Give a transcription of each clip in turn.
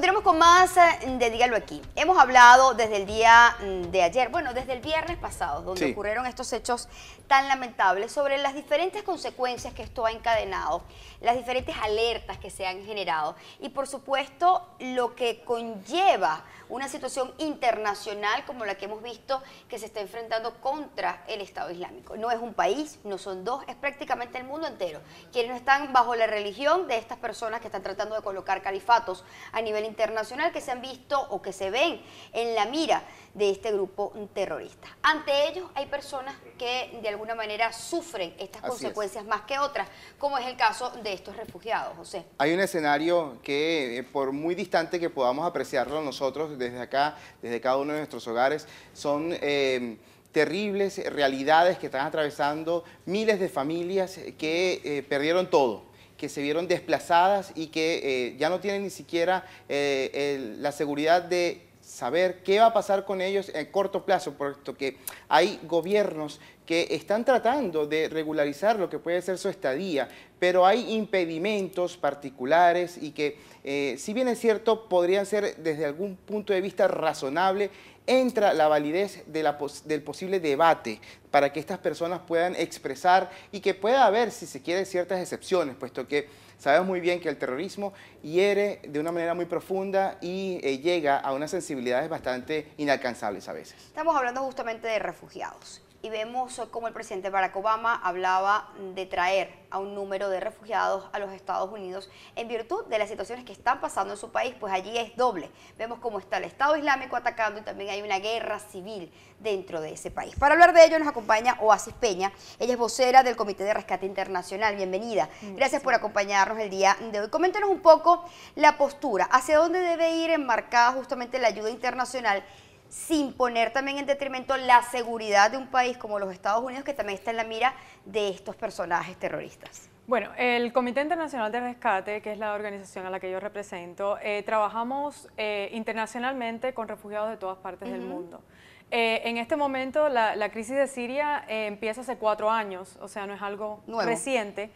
Continuamos con más eh, de Dígalo aquí. Hemos hablado desde el día mm, de ayer, bueno, desde el viernes pasado, donde ocurrieron estos hechos tan lamentables, sobre las diferentes consecuencias que esto ha encadenado, las diferentes alertas que se han generado y, por supuesto, lo que conlleva una situación internacional como la que hemos visto que se está enfrentando contra el Estado Islámico. No es un país, no son dos, es prácticamente el mundo entero. Quienes no están bajo la religión de estas personas que están tratando de colocar califatos a nivel internacional que se han visto o que se ven en la mira de este grupo terrorista. Ante ellos hay personas que de alguna manera sufren estas consecuencias más que otras, como es el caso de estos refugiados, José. Hay un escenario que, eh, por muy distante que podamos apreciarlo nosotros desde acá, desde cada uno de nuestros hogares, son... Eh, terribles realidades que están atravesando miles de familias que eh, perdieron todo, que se vieron desplazadas y que eh, ya no tienen ni siquiera eh, la seguridad de saber qué va a pasar con ellos en corto plazo, puesto que hay gobiernos que están tratando de regularizar lo que puede ser su estadía, pero hay impedimentos particulares y que, eh, si bien es cierto, podrían ser desde algún punto de vista razonable, entra la validez de la del posible debate para que estas personas puedan expresar y que pueda haber, si se quiere, ciertas excepciones, puesto que Sabemos muy bien que el terrorismo hiere de una manera muy profunda y eh, llega a unas sensibilidades bastante inalcanzables a veces. Estamos hablando justamente de refugiados y vemos cómo el presidente Barack Obama hablaba de traer a un número de refugiados a los Estados Unidos en virtud de las situaciones que están pasando en su país, pues allí es doble. Vemos cómo está el Estado Islámico atacando y también hay una guerra civil dentro de ese país. Para hablar de ello nos acompaña Oasis Peña, ella es vocera del Comité de Rescate Internacional. Bienvenida. Gracias por acompañarnos el día de hoy. Coméntenos un poco la postura, hacia dónde debe ir enmarcada justamente la ayuda internacional sin poner también en detrimento la seguridad de un país como los Estados Unidos, que también está en la mira de estos personajes terroristas. Bueno, el Comité Internacional de Rescate, que es la organización a la que yo represento, eh, trabajamos eh, internacionalmente con refugiados de todas partes del mundo. Eh, en este momento la, crisis de Siria empieza hace cuatro años, o sea, no es algo reciente.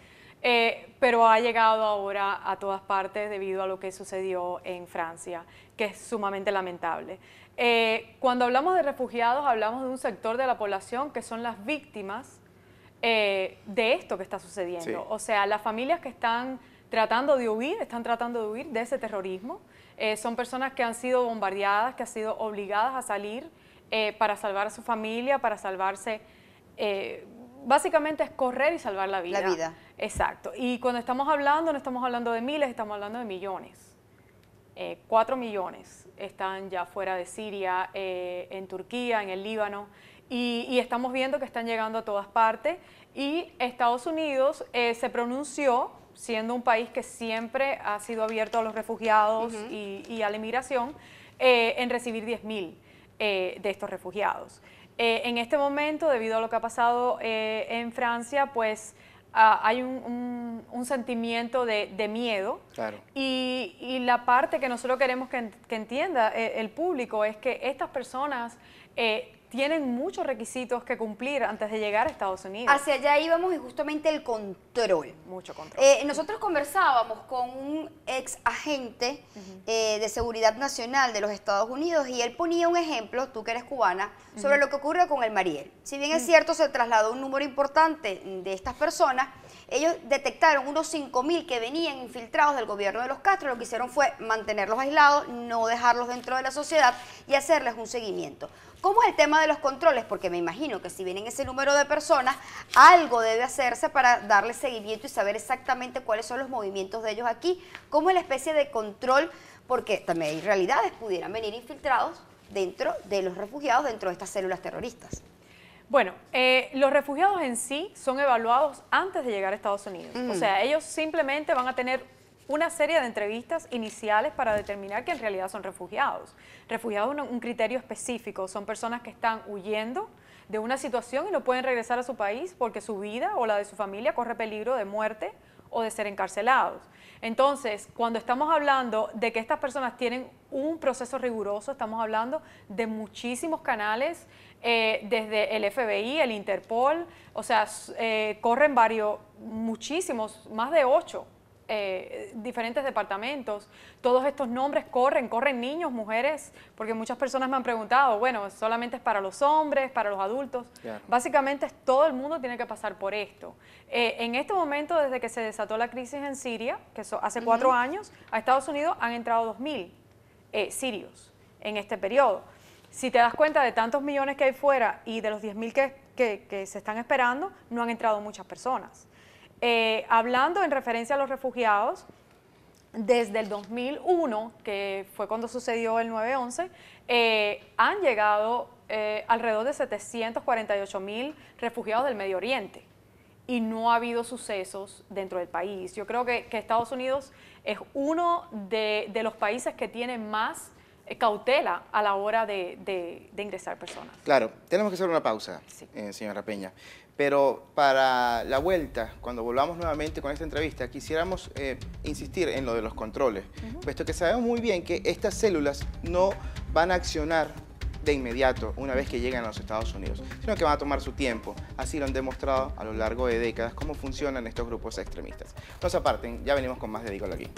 Eh, pero ha llegado ahora a todas partes debido a lo que sucedió en Francia, que es sumamente lamentable. Eh, cuando hablamos de refugiados, hablamos de un sector de la población que son las víctimas eh, de esto que está sucediendo. O sea, las familias que están tratando de huir, están tratando de huir de ese terrorismo. son personas que han sido bombardeadas, que han sido obligadas a salir para salvar a su familia, para salvarse básicamente es correr y salvar la vida. La vida. Exacto. Y cuando estamos hablando, no estamos hablando de miles, estamos hablando de millones. Eh, cuatro millones están ya fuera de Siria, eh, en Turquía, en el Líbano, y, estamos viendo que están llegando a todas partes. Y Estados Unidos eh, se pronunció, siendo un país que siempre ha sido abierto a los refugiados y, y, a la inmigración, en recibir 10.000 de estos refugiados. Eh, en este momento, debido a lo que ha pasado eh, en Francia, pues ah, hay un, sentimiento de, miedo. Y, la parte que nosotros queremos que, entienda eh, el público es que estas personas eh, tienen muchos requisitos que cumplir antes de llegar a Estados Unidos. Hacia allá íbamos y justamente el control. Mucho control. Eh, nosotros conversábamos con un ex agente eh, de seguridad nacional de los Estados Unidos y él ponía un ejemplo, tú que eres cubana, sobre lo que ocurre con el Mariel. Si bien es cierto, se trasladó un número importante de estas personas, ellos detectaron unos 5.000 que venían infiltrados del gobierno de los Castro. Lo que hicieron fue mantenerlos aislados, no dejarlos dentro de la sociedad y hacerles un seguimiento. ¿Cómo es el tema de los controles? Porque me imagino que si vienen ese número de personas, algo debe hacerse para darle seguimiento y saber exactamente cuáles son los movimientos de ellos aquí. ¿Cómo es la especie de control? Porque también hay realidades, pudieran venir infiltrados dentro de los refugiados, dentro de estas células terroristas. Bueno, eh, los refugiados en sí son evaluados antes de llegar a Estados Unidos. O mm. sea, ellos simplemente van a tener una serie de entrevistas iniciales para determinar que en realidad son refugiados. Refugiados un criterio específico, son personas que están huyendo de una situación y no pueden regresar a su país porque su vida o la de su familia corre peligro de muerte o de ser encarcelados. Entonces, cuando estamos hablando de que estas personas tienen un proceso riguroso, estamos hablando de muchísimos canales, eh, desde el FBI, el Interpol, o sea, eh, corren varios, muchísimos, más de ocho eh, diferentes departamentos. Todos estos nombres corren, corren niños, mujeres, porque muchas personas me han preguntado, bueno, solamente es para los hombres, para los adultos. Básicamente todo el mundo tiene que pasar por esto. Eh, en este momento, desde que se desató la crisis en Siria, que hace cuatro años, a Estados Unidos han entrado 2.000 eh, sirios en este periodo. Si te das cuenta de tantos millones que hay fuera y de los 10.000 que se están esperando, no han entrado muchas personas. Eh, hablando en referencia a los refugiados, desde el 2001, que fue cuando sucedió el 9-11, eh, han llegado eh, alrededor de 748 mil refugiados del Medio Oriente y no ha habido sucesos dentro del país. Yo creo que, Estados Unidos es uno de, los países que tiene más cautela a la hora de, ingresar personas. Claro, tenemos que hacer una pausa, señora Peña. Pero para la vuelta, cuando volvamos nuevamente con esta entrevista, quisiéramos eh, insistir en lo de los controles, puesto que sabemos muy bien que estas células no van a accionar de inmediato una vez que llegan a los Estados Unidos, sino que van a tomar su tiempo. Así lo han demostrado a lo largo de décadas cómo funcionan estos grupos extremistas. No se aparten, ya venimos con más de Dígolo aquí.